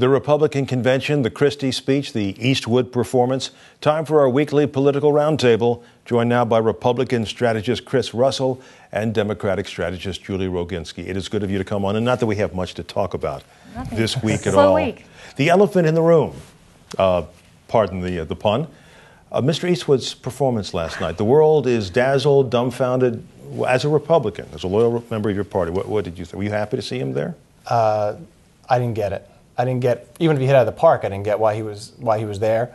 The Republican convention, the Christie speech, the Eastwood performance. Time for our weekly political roundtable, joined now by Republican strategist Chris Russell and Democratic strategist Julie Roginski. It is good of you to come on, and not that we have much to talk about Nothing. this week at all. Week. The elephant in the room, uh, pardon the, uh, the pun, uh, Mr. Eastwood's performance last night. The world is dazzled, dumbfounded. As a Republican, as a loyal member of your party, what, what did you think? Were you happy to see him there? Uh, I didn't get it. I didn't get even if he hit out of the park, I didn't get why he was why he was there.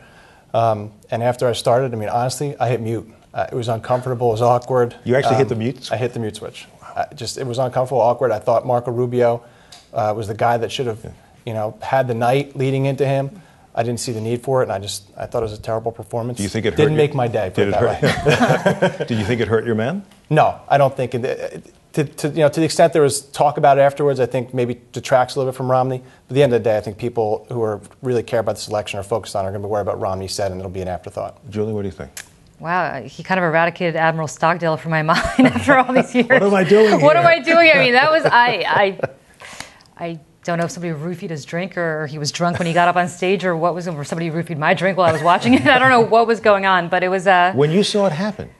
Um, and after I started, I mean, honestly, I hit mute. Uh, it was uncomfortable. It was awkward. You actually um, hit the um, mute. Switch? I hit the mute switch. just it was uncomfortable, awkward. I thought Marco Rubio uh, was the guy that should have, you know, had the night leading into him. I didn't see the need for it, and I just I thought it was a terrible performance. Do you think it didn't hurt make your, my day? Did it, it hurt? Did you think it hurt your man? No, I don't think it, it to, to, you know, to the extent there was talk about it afterwards, I think maybe detracts a little bit from Romney. But at the end of the day, I think people who are really care about this election or focused on it are going to be worried about Romney said, and it'll be an afterthought. Julie, what do you think? Wow, he kind of eradicated Admiral Stockdale from my mind after all these years. what am I doing? what am I doing? I mean, that was I, I, I don't know if somebody roofied his drink or he was drunk when he got up on stage or what was or somebody roofied my drink while I was watching it. I don't know what was going on, but it was. Uh, when you saw it happen,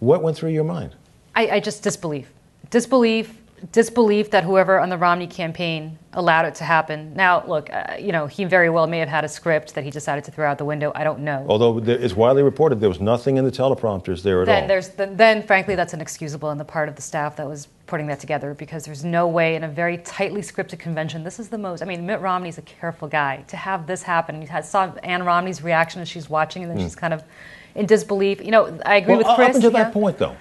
what went through your mind? I, I just disbelief disbelief, disbelief that whoever on the Romney campaign allowed it to happen. Now, look, uh, you know, he very well may have had a script that he decided to throw out the window. I don't know. Although it's widely reported there was nothing in the teleprompters there at then all. There's the, then, frankly, that's inexcusable on the part of the staff that was putting that together because there's no way in a very tightly scripted convention. This is the most. I mean, Mitt Romney's a careful guy to have this happen. You saw Ann Romney's reaction as she's watching, and then mm. she's kind of in disbelief. You know, I agree well, with Chris. Up until yeah. that point, though.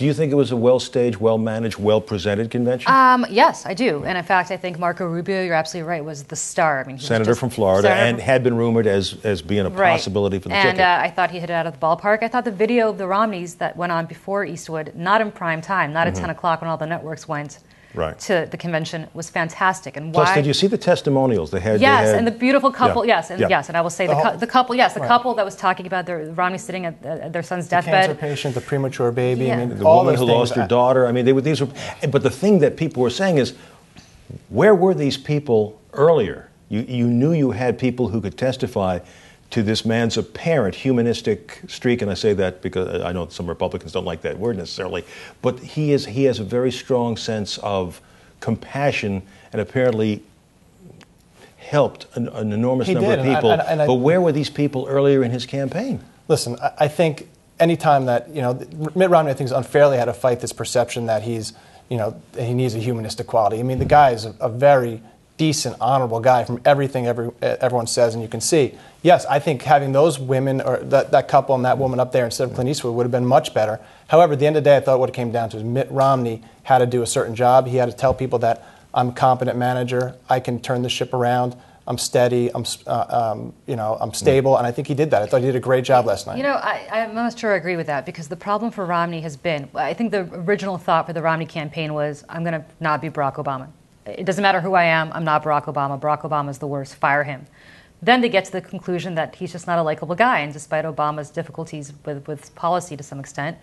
Do you think it was a well staged, well managed, well presented convention? Um, yes, I do. And in fact, I think Marco Rubio, you're absolutely right, was the star. I mean, Senator from Florida, and had been rumored as, as being a right. possibility for the and, ticket. And uh, I thought he hit it out of the ballpark. I thought the video of the Romneys that went on before Eastwood, not in prime time, not mm-hmm. at 10 o'clock when all the networks went, right. to the convention was fantastic. And why? Plus, did you see the testimonials? They had yes, they had, and the beautiful couple. Yeah. Yes, and yeah. yes, and I will say the, the, whole, cu- the couple. Yes, the right. couple that was talking about their Romney sitting at, their son's the deathbed. Cancer patient, the premature baby. Yeah. I mean, the woman who lost her daughter. I mean, they these were. But the thing that people were saying is, where were these people earlier? You you knew you had people who could testify to this man's apparent humanistic streak, and I say that because I know some Republicans don't like that word necessarily, but he is he has a very strong sense of compassion and apparently helped an, an enormous he number did, of people. And I, and I, but where were these people earlier in his campaign? Listen, I think anytime that you know Mitt Romney, I think, has unfairly had to fight this perception that he's you know he needs a humanistic quality. I mean, the guy is a, a very decent, honorable guy from everything every, everyone says, and you can see. Yes, I think having those women or that, that couple and that woman up there instead of Clint Eastwood would have been much better. However, at the end of the day, I thought what it came down to is Mitt Romney had to do a certain job. He had to tell people that I'm a competent manager, I can turn the ship around. I'm steady. I'm, uh, um, you know, I'm stable, and I think he did that. I thought he did a great job last night. You know, I, I'm not sure I agree with that because the problem for Romney has been, I think the original thought for the Romney campaign was, I'm going to not be Barack Obama it doesn't matter who I am, I'm not Barack Obama. Barack Obama is the worst, fire him. Then they get to the conclusion that he's just not a likable guy, and despite Obama's difficulties with, with policy to some extent,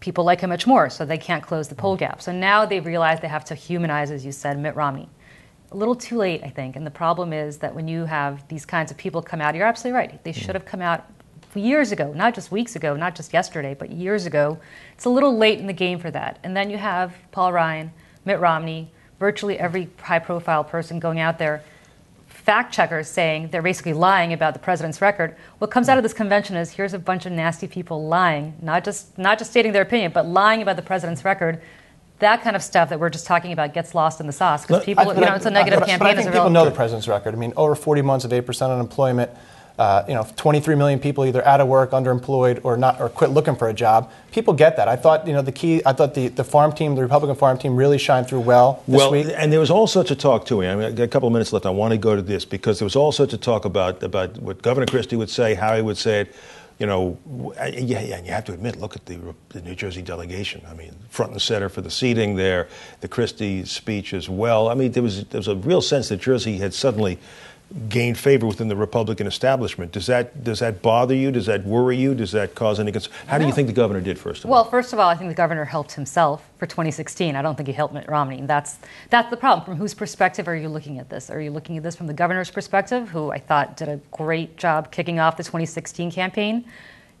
people like him much more, so they can't close the poll gap. So now they realize they have to humanize, as you said, Mitt Romney. A little too late, I think. And the problem is that when you have these kinds of people come out, you're absolutely right. They should have come out years ago, not just weeks ago, not just yesterday, but years ago. It's a little late in the game for that. And then you have Paul Ryan, Mitt Romney, virtually every high profile person going out there, fact checkers saying they're basically lying about the president's record. What comes out of this convention is here's a bunch of nasty people lying, not just, not just stating their opinion, but lying about the president's record that kind of stuff that we're just talking about gets lost in the sauce because people, I, you know, I, it's a negative but, campaign. But I think people real... know the president's record. I mean, over 40 months of 8% unemployment, uh, you know, 23 million people either out of work, underemployed, or not, or quit looking for a job. People get that. I thought, you know, the key. I thought the, the farm team, the Republican farm team, really shined through well this well, week. And there was all sorts of talk too. I mean, I got a couple of minutes left. I want to go to this because there was all sorts of talk about about what Governor Christie would say, how he would say it. You know, yeah, and you have to admit, look at the, the New Jersey delegation. I mean, front and center for the seating there, the Christie speech as well. I mean, there was there was a real sense that Jersey had suddenly gained favor within the Republican establishment. Does that does that bother you? Does that worry you? Does that cause any concern? How do you think the governor did first of all? Well, first of all, I think the governor helped himself for 2016. I don't think he helped Mitt Romney. That's that's the problem. From whose perspective are you looking at this? Are you looking at this from the governor's perspective, who I thought did a great job kicking off the 2016 campaign?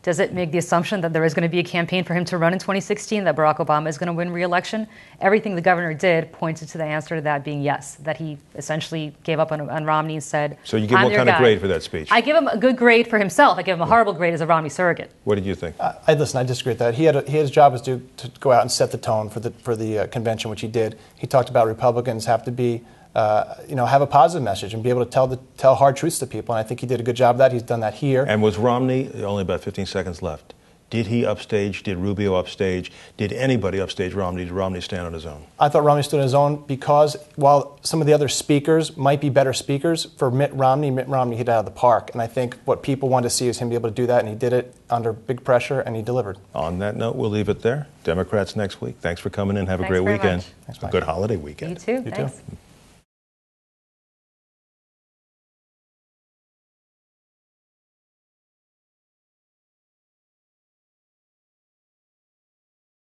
Does it make the assumption that there is going to be a campaign for him to run in 2016, that Barack Obama is going to win re-election? Everything the governor did pointed to the answer to that being yes, that he essentially gave up on, on Romney and said, So you give him what kind guy. of grade for that speech? I give him a good grade for himself. I give him a horrible grade as a Romney surrogate. What did you think? Uh, I, listen, I disagree with that. He had, a, he his job was to, to go out and set the tone for the, for the uh, convention, which he did. He talked about Republicans have to be uh, you know, have a positive message and be able to tell the, tell hard truths to people. And I think he did a good job of that. He's done that here. And was Romney only about 15 seconds left? Did he upstage? Did Rubio upstage? Did anybody upstage Romney? Did Romney stand on his own? I thought Romney stood on his own because while some of the other speakers might be better speakers for Mitt Romney, Mitt Romney hit out of the park. And I think what people wanted to see is him be able to do that, and he did it under big pressure, and he delivered. On that note, we'll leave it there. Democrats next week. Thanks for coming in. Have a great weekend. Thanks, a good holiday weekend. You too. You Thanks. too.